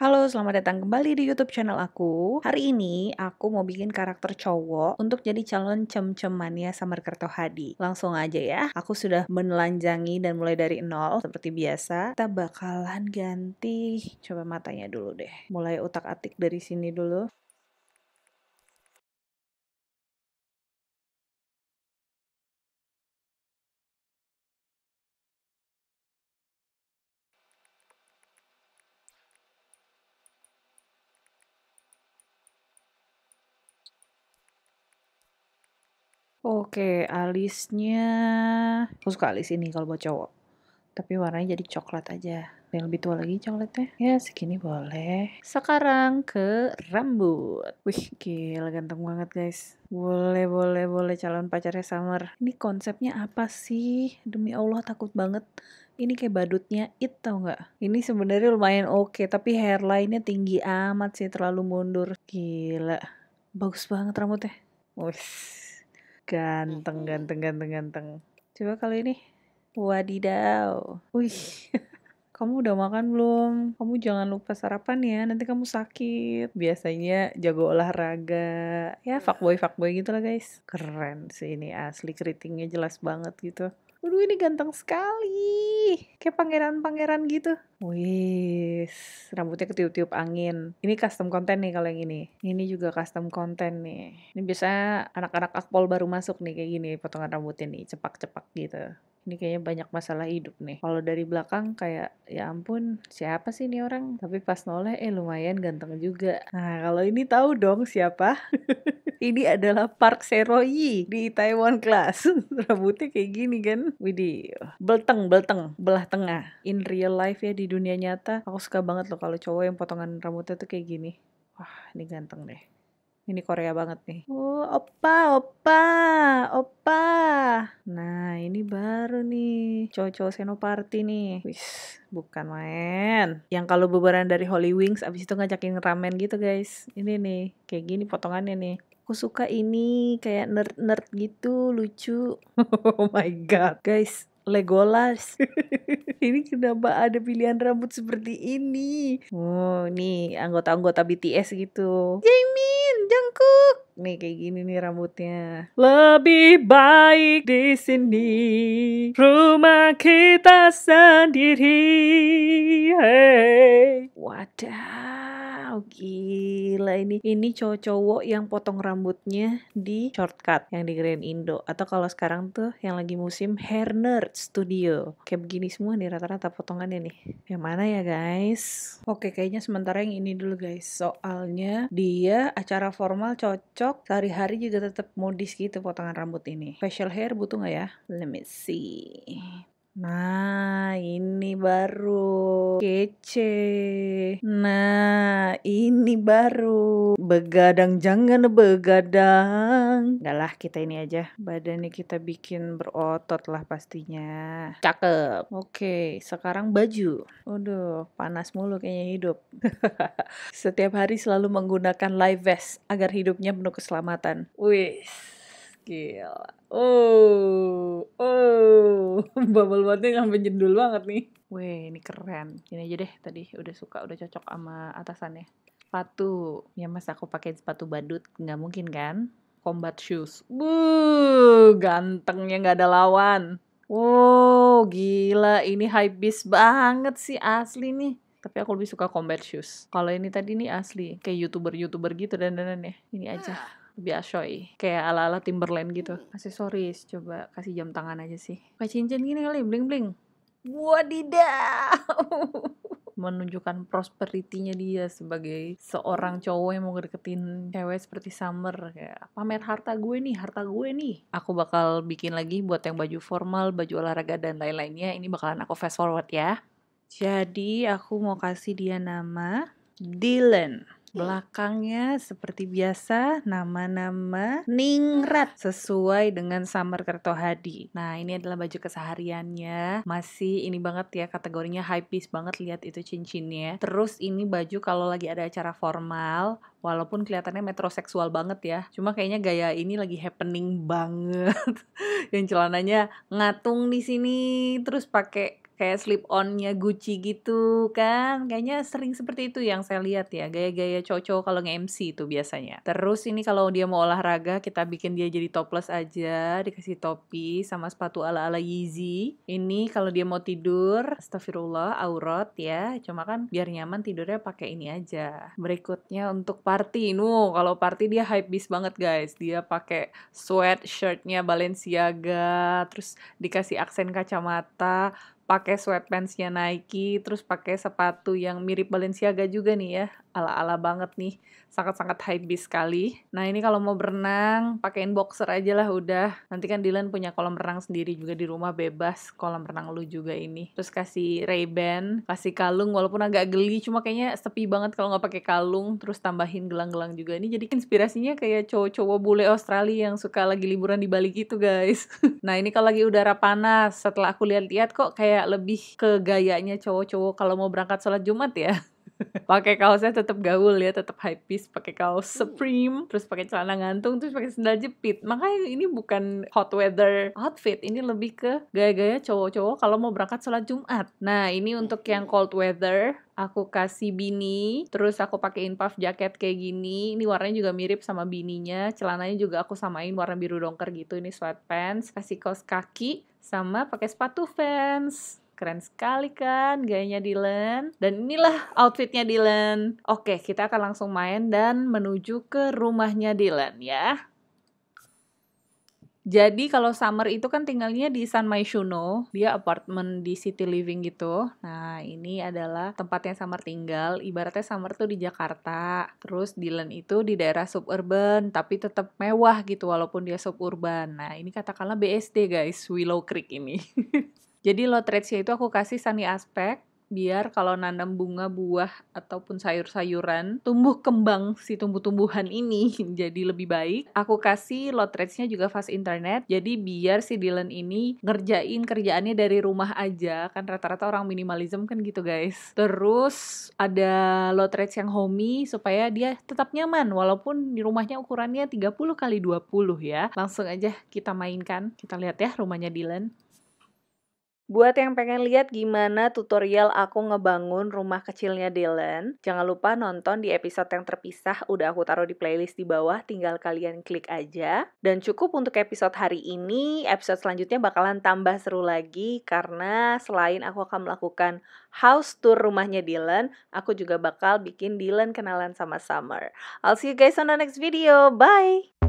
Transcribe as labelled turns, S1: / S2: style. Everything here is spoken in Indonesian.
S1: Halo, selamat datang kembali di YouTube channel aku. Hari ini aku mau bikin karakter cowok untuk jadi calon cem-cemannya Samar Hadi. Langsung aja ya, aku sudah menelanjangi dan mulai dari nol seperti biasa. Kita bakalan ganti, coba matanya dulu deh. Mulai utak-atik dari sini dulu. Oke, alisnya aku suka alis ini kalau buat cowok. Tapi warnanya jadi coklat aja. Yang lebih tua lagi coklatnya. Ya, segini boleh. Sekarang ke rambut. Wih, gila ganteng banget guys. Boleh, boleh, boleh calon pacarnya Summer. Ini konsepnya apa sih? Demi Allah takut banget. Ini kayak badutnya it tau nggak? Ini sebenarnya lumayan oke, okay, tapi hairline-nya tinggi amat sih, terlalu mundur. Gila, bagus banget rambutnya. Wih. Ganteng, ganteng, ganteng, ganteng. Coba kalau ini. Wadidaw. Wih. Kamu udah makan belum? Kamu jangan lupa sarapan ya, nanti kamu sakit. Biasanya jago olahraga. Ya, fuckboy-fuckboy gitu lah guys. Keren sih ini asli keritingnya jelas banget gitu. Aduh ini ganteng sekali. Kayak pangeran-pangeran gitu. Wih, rambutnya ketiup-tiup angin. Ini custom konten nih kalau yang ini. Ini juga custom konten nih. Ini biasanya anak-anak akpol baru masuk nih kayak gini potongan rambutnya nih, cepak-cepak gitu. Ini kayaknya banyak masalah hidup nih. Kalau dari belakang kayak ya ampun siapa sih ini orang? Tapi pas noleh eh lumayan ganteng juga. Nah kalau ini tahu dong siapa. ini adalah Park Seroyi di Taiwan Class. Rambutnya kayak gini kan. Widih, belteng, belteng, belah tengah. In real life ya di dunia nyata, aku suka banget loh kalau cowok yang potongan rambutnya tuh kayak gini. Wah, ini ganteng deh. Ini Korea banget nih. Oh, opa, opa, opa. Nah, ini baru nih. Cowok-cowok senoparty nih. Wis, bukan main. Yang kalau beberan dari Holy Wings, abis itu ngajakin ramen gitu guys. Ini nih, kayak gini potongannya nih aku suka ini kayak nerd nerd gitu lucu oh my god guys Legolas. ini kenapa ada pilihan rambut seperti ini? Oh, nih anggota-anggota BTS gitu. Jamin, Jungkook. Nih kayak gini nih rambutnya. Lebih baik di sini. Rumah kita sendiri. Hey. Wadah Wow, gila ini. Ini cowok-cowok yang potong rambutnya di shortcut yang di Grand Indo atau kalau sekarang tuh yang lagi musim hair nerd studio. Kayak begini semua nih rata-rata potongannya nih. Yang mana ya, guys? Oke, kayaknya sementara yang ini dulu, guys. Soalnya dia acara formal cocok, sehari-hari juga tetap modis gitu potongan rambut ini. Facial hair butuh nggak ya? Let me see. Nah, ini baru kece. Nah, ini baru begadang jangan begadang. Enggak lah kita ini aja. Badannya kita bikin berotot lah pastinya. Cakep. Oke, sekarang baju. Waduh, panas mulu kayaknya hidup. Setiap hari selalu menggunakan live vest agar hidupnya penuh keselamatan. Wih. Gila. Oh, oh, bubble yang sampai jendul banget nih. Weh, ini keren. Ini aja deh tadi udah suka, udah cocok sama atasannya. Sepatu, ya mas aku pakai sepatu badut, nggak mungkin kan? Combat shoes. bu, gantengnya nggak ada lawan. Wow, gila ini high beast banget sih asli nih tapi aku lebih suka combat shoes. Kalau ini tadi nih asli, kayak youtuber-youtuber gitu dan dan ya. Ini aja. Ah biasoy kayak ala ala Timberland gitu hmm. aksesoris coba kasih jam tangan aja sih kayak cincin gini kali bling bling wadidaw menunjukkan prosperitinya dia sebagai seorang cowok yang mau ngedeketin cewek seperti Summer kayak pamer harta gue nih harta gue nih aku bakal bikin lagi buat yang baju formal baju olahraga dan lain-lainnya ini bakalan aku fast forward ya jadi aku mau kasih dia nama Dylan Iya. Belakangnya seperti biasa nama-nama Ningrat sesuai dengan Samar Hadi. Nah, ini adalah baju kesehariannya. Masih ini banget ya kategorinya high piece banget lihat itu cincinnya. Terus ini baju kalau lagi ada acara formal walaupun kelihatannya metroseksual banget ya. Cuma kayaknya gaya ini lagi happening banget. Yang celananya ngatung di sini terus pakai kayak slip onnya Gucci gitu kan kayaknya sering seperti itu yang saya lihat ya gaya-gaya coco kalau nge-MC itu biasanya terus ini kalau dia mau olahraga kita bikin dia jadi topless aja dikasih topi sama sepatu ala-ala Yeezy ini kalau dia mau tidur astagfirullah aurat ya cuma kan biar nyaman tidurnya pakai ini aja berikutnya untuk party nu kalau party dia hype bis banget guys dia pakai sweatshirtnya Balenciaga terus dikasih aksen kacamata pakai sweatpantsnya Nike, terus pakai sepatu yang mirip Balenciaga juga nih ya, ala-ala banget nih, sangat-sangat beast sekali. Nah ini kalau mau berenang, pakaiin boxer aja lah udah. Nanti kan Dylan punya kolam renang sendiri juga di rumah bebas, kolam renang lu juga ini. Terus kasih Ray-Ban, kasih kalung, walaupun agak geli, cuma kayaknya sepi banget kalau nggak pakai kalung, terus tambahin gelang-gelang juga. Ini jadi inspirasinya kayak cowok-cowok bule Australia yang suka lagi liburan di Bali gitu guys. nah ini kalau lagi udara panas, setelah aku lihat-lihat kok kayak kayak lebih ke gayanya cowok-cowok kalau mau berangkat sholat Jumat ya pakai kaosnya tetap gaul ya tetap high piece pakai kaos Supreme terus pakai celana ngantung terus pakai sandal jepit makanya ini bukan hot weather outfit ini lebih ke gaya-gaya cowok-cowok kalau mau berangkat sholat Jumat nah ini untuk yang cold weather aku kasih bini, terus aku pakein puff jaket kayak gini. Ini warnanya juga mirip sama bininya, celananya juga aku samain warna biru dongker gitu. Ini sweatpants, kasih kaos kaki, sama pakai sepatu fans keren sekali kan gayanya Dylan dan inilah outfitnya Dylan oke kita akan langsung main dan menuju ke rumahnya Dylan ya jadi kalau summer itu kan tinggalnya di San Maishuno, dia apartemen di city living gitu. Nah ini adalah tempat yang summer tinggal. Ibaratnya summer tuh di Jakarta, terus Dylan itu di daerah suburban, tapi tetap mewah gitu walaupun dia suburban. Nah ini katakanlah BSD guys, Willow Creek ini. Jadi lotretnya itu aku kasih sunny aspect, biar kalau nanam bunga, buah, ataupun sayur-sayuran, tumbuh kembang si tumbuh-tumbuhan ini jadi lebih baik. Aku kasih lot nya juga fast internet, jadi biar si Dylan ini ngerjain kerjaannya dari rumah aja, kan rata-rata orang minimalism kan gitu guys. Terus ada lot yang homey, supaya dia tetap nyaman, walaupun di rumahnya ukurannya 30 kali 20 ya. Langsung aja kita mainkan, kita lihat ya rumahnya Dylan. Buat yang pengen lihat gimana tutorial aku ngebangun rumah kecilnya Dylan, jangan lupa nonton di episode yang terpisah udah aku taruh di playlist di bawah, tinggal kalian klik aja. Dan cukup untuk episode hari ini, episode selanjutnya bakalan tambah seru lagi karena selain aku akan melakukan house tour rumahnya Dylan, aku juga bakal bikin Dylan kenalan sama Summer. I'll see you guys on the next video. Bye!